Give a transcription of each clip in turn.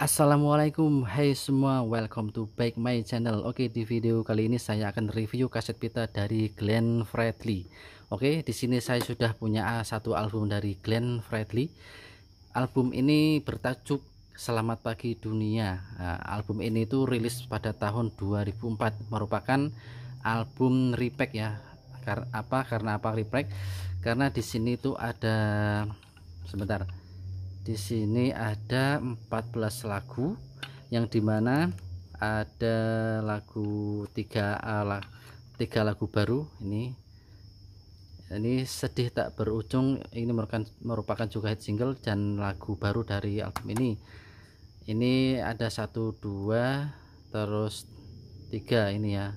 Assalamualaikum Hai semua welcome to back my channel Oke di video kali ini saya akan review kaset pita dari Glenn Fredly Oke di sini saya sudah punya satu album dari Glenn Fredly Album ini bertajuk Selamat Pagi Dunia nah, Album ini itu rilis pada tahun 2004 merupakan album repack ya Karena apa karena apa repack karena di sini itu ada sebentar di sini ada 14 lagu yang dimana ada lagu tiga ala eh, tiga lagu baru ini ini sedih tak berujung ini merupakan merupakan juga hit single dan lagu baru dari album ini ini ada satu dua terus tiga ini ya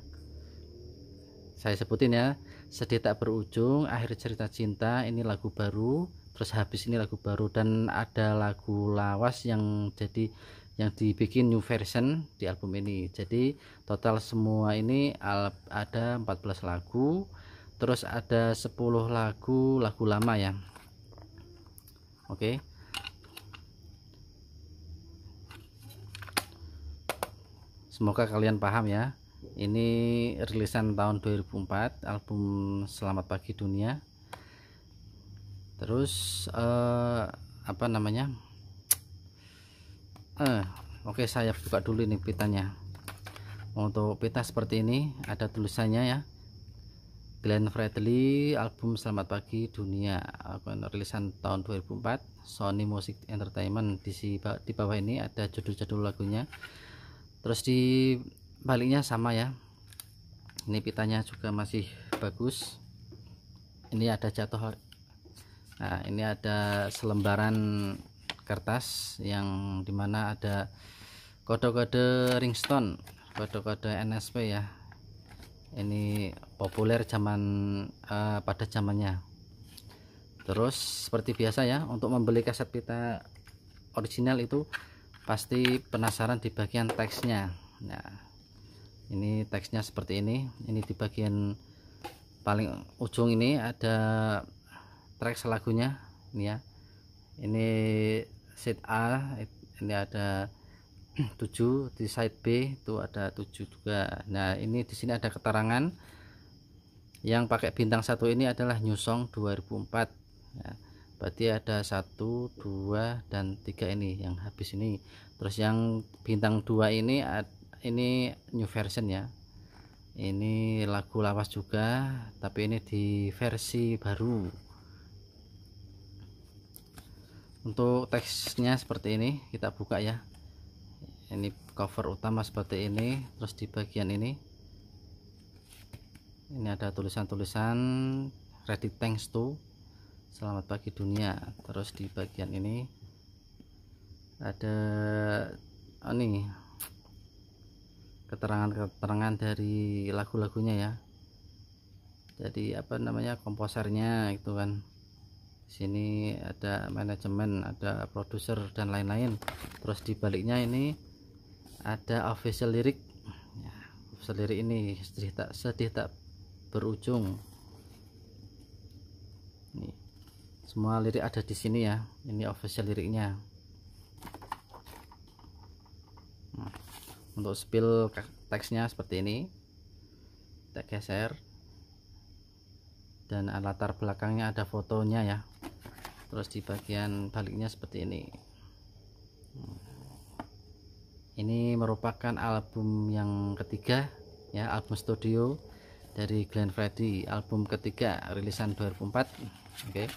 saya sebutin ya sedih tak berujung akhir cerita cinta ini lagu baru terus habis ini lagu baru dan ada lagu lawas yang jadi yang dibikin new version di album ini jadi total semua ini ada 14 lagu terus ada 10 lagu lagu lama ya oke okay. semoga kalian paham ya ini rilisan tahun 2004 album Selamat Pagi Dunia terus uh, apa namanya eh, oke okay, saya buka dulu ini pitanya untuk pita seperti ini ada tulisannya ya Glenn Fredly album Selamat Pagi Dunia rilisan tahun 2004 Sony Music Entertainment di, di bawah ini ada judul-judul lagunya terus di baliknya sama ya ini pitanya juga masih bagus ini ada jatuh nah, ini ada selembaran kertas yang dimana ada kode-kode ringstone kode-kode NSP ya ini populer zaman uh, pada zamannya terus seperti biasa ya untuk membeli kaset pita original itu pasti penasaran di bagian teksnya nah ini teksnya seperti ini ini di bagian paling ujung ini ada track selagunya, ini ya ini set A ini ada 7 di side B itu ada 7 juga nah ini di sini ada keterangan yang pakai bintang satu ini adalah nyusong 2004 ya, berarti ada satu dua dan tiga ini yang habis ini terus yang bintang dua ini ini new version ya ini lagu lawas juga tapi ini di versi baru untuk teksnya seperti ini kita buka ya ini cover utama seperti ini terus di bagian ini ini ada tulisan-tulisan ready thanks to selamat pagi dunia terus di bagian ini ada oh ini keterangan-keterangan dari lagu-lagunya ya jadi apa namanya komposernya itu kan sini ada manajemen ada produser dan lain-lain terus di baliknya ini ada official lirik ya, official lirik ini sedih tak sedih tak berujung ini semua lirik ada di sini ya ini official liriknya nah, untuk spill teksnya seperti ini kita geser dan latar belakangnya ada fotonya ya terus di bagian baliknya seperti ini ini merupakan album yang ketiga ya album studio dari Glenn Freddy album ketiga rilisan 2004 oke okay.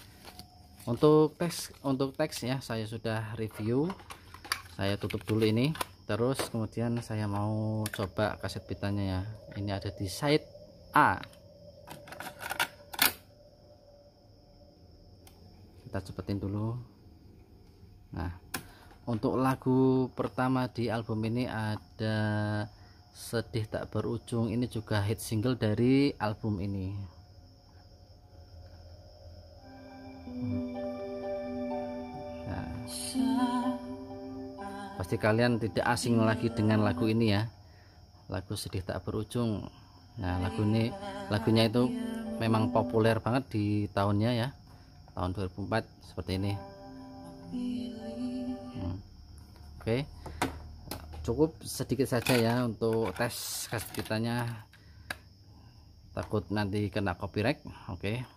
untuk teks untuk teks ya saya sudah review saya tutup dulu ini terus kemudian saya mau coba kaset pitanya ya ini ada di side A kita cepetin dulu nah untuk lagu pertama di album ini ada sedih tak berujung ini juga hit single dari album ini nah. pasti kalian tidak asing lagi dengan lagu ini ya lagu sedih tak berujung nah lagu ini lagunya itu memang populer banget di tahunnya ya tahun 2004 seperti ini hmm. oke okay. cukup sedikit saja ya untuk tes kas kitanya takut nanti kena copyright oke okay.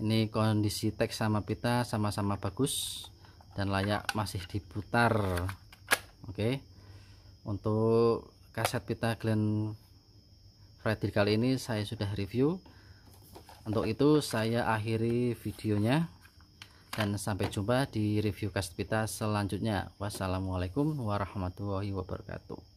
ini kondisi teks sama pita sama-sama bagus dan layak masih diputar oke okay. untuk kaset pita Glenn Freddy kali ini saya sudah review untuk itu saya akhiri videonya dan sampai jumpa di review kasus selanjutnya wassalamualaikum warahmatullahi wabarakatuh